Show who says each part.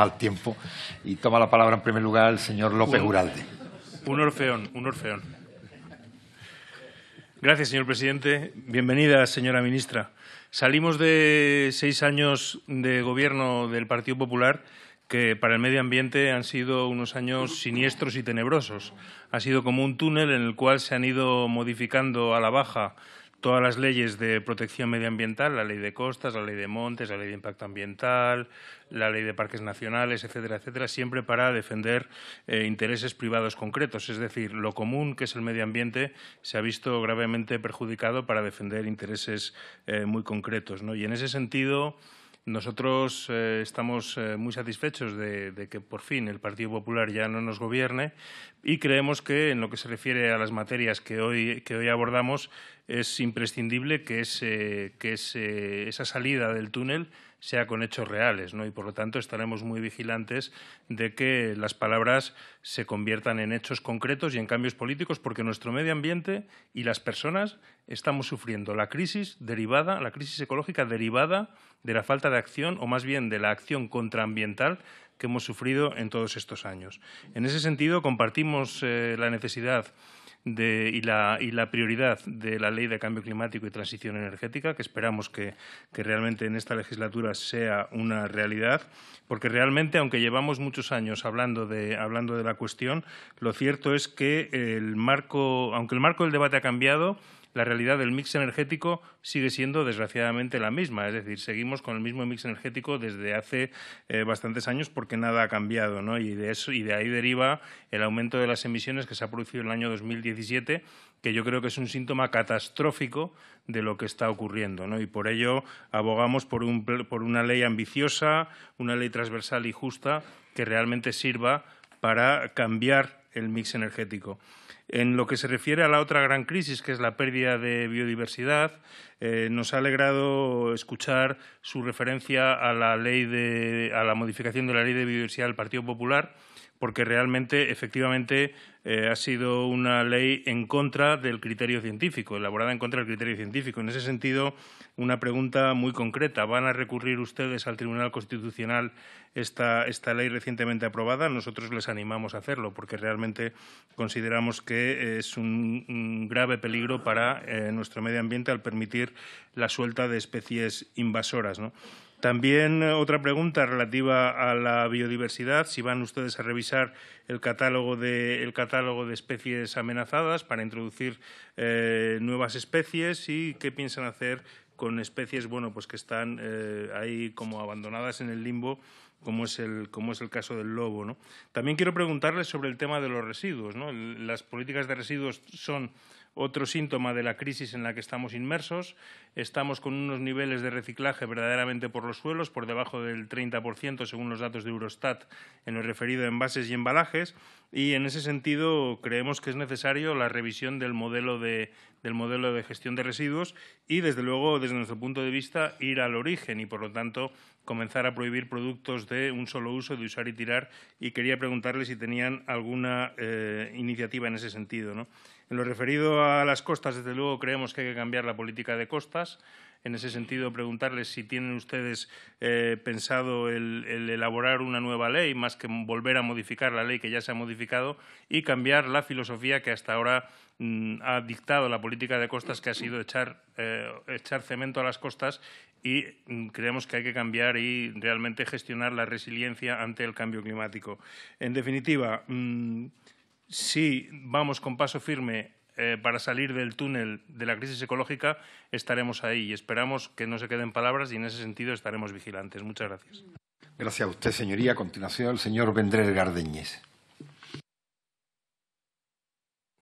Speaker 1: al tiempo. Y toma la palabra en primer lugar el señor López Uralde. Un orfeón, un orfeón. Gracias, señor presidente. Bienvenida, señora ministra. Salimos de seis años de gobierno del Partido Popular que para el medio ambiente han sido unos años siniestros y tenebrosos. Ha sido como un túnel en el cual se han ido modificando a la baja todas las leyes de protección medioambiental, la ley de costas, la ley de montes, la ley de impacto ambiental, la ley de parques nacionales, etcétera, etcétera, siempre para defender eh, intereses privados concretos. Es decir, lo común que es el medio ambiente se ha visto gravemente perjudicado para defender intereses eh, muy concretos. Y en ese sentido. Nosotros eh, estamos muy satisfechos de, de, que por fin el Partido Popular ya no nos gobierne y creemos que en lo que se refiere a las materias que hoy, que hoy abordamos es imprescindible que, esa salida del túnel sea con hechos reales, ¿no? Y por lo tanto estaremos muy vigilantes de que las palabras se conviertan en hechos concretos y en cambios políticos, porque nuestro medio ambiente y las personas estamos sufriendo la crisis derivada, la crisis ecológica derivada de la falta de acción, o más bien de la acción contraambiental que hemos sufrido en todos estos años. En ese sentido, compartimos eh, la necesidad y, la, y, la, prioridad de la ley de cambio climático y transición energética, que esperamos que, realmente en esta legislatura sea una realidad, porque realmente, aunque llevamos muchos años hablando de, hablando de la cuestión, lo cierto es que el marco, aunque el marco del debate ha cambiado, la realidad del mix energético sigue siendo desgraciadamente la misma. Es decir, seguimos con el mismo mix energético desde hace eh, bastantes años porque nada ha cambiado. ¿no? Y, de eso, y de ahí deriva el aumento de las emisiones que se ha producido en el año 2017, que yo creo que es un síntoma catastrófico de lo que está ocurriendo. Y por ello abogamos por, un, por una ley ambiciosa, una ley transversal y justa que realmente sirva para cambiar el mix energético. En lo que se refiere a la otra gran crisis, que es la pérdida de biodiversidad, eh, nos ha alegrado escuchar su referencia a la ley de, a la modificación de la ley de biodiversidad del Partido Popular porque realmente, efectivamente, eh, ha sido una ley en contra del criterio científico, elaborada en contra del criterio científico. En ese sentido, una pregunta muy concreta. ¿Van a recurrir ustedes al Tribunal Constitucional esta, esta ley recientemente aprobada? Nosotros les animamos a hacerlo, porque realmente consideramos que eh, es un, grave peligro para eh, nuestro medio ambiente al permitir la suelta de especies invasoras. ¿no? También eh, otra pregunta relativa a la biodiversidad, si van ustedes a revisar el catálogo de, catálogo de especies amenazadas para introducir eh, nuevas especies y qué piensan hacer con especies bueno, pues que están eh, ahí como abandonadas en el limbo como es el, caso del lobo. También quiero preguntarles sobre el tema de los residuos. Las políticas de residuos son otro síntoma de la crisis en la que estamos inmersos, estamos con unos niveles de reciclaje verdaderamente por los suelos, por debajo del 30% según los datos de Eurostat en lo referido a envases y embalajes, y en ese sentido creemos que es necesario la revisión del modelo de, gestión de residuos y, desde luego, desde nuestro punto de vista, ir al origen y, por lo tanto, comenzar a prohibir productos de un solo uso, de usar y tirar, y quería preguntarle si tenían alguna eh, iniciativa en ese sentido. ¿no? En lo referido a las costas, desde luego creemos que hay que cambiar la política de costas. En ese sentido, preguntarles si tienen ustedes eh, pensado el, elaborar una nueva ley, más que volver a modificar la ley que ya se ha modificado, y cambiar la filosofía que hasta ahora mm, ha dictado la política de costas, que ha sido echar, eh, cemento a las costas, y mm, creemos que hay que cambiar y realmente gestionar la resiliencia ante el cambio climático. En definitiva, mm, si vamos con paso firme eh, para salir del túnel de la crisis ecológica, estaremos ahí y esperamos que no se queden palabras y en ese sentido estaremos vigilantes. Muchas gracias. Gracias a usted, señoría. A continuación, el señor Vendrés Gardeñez.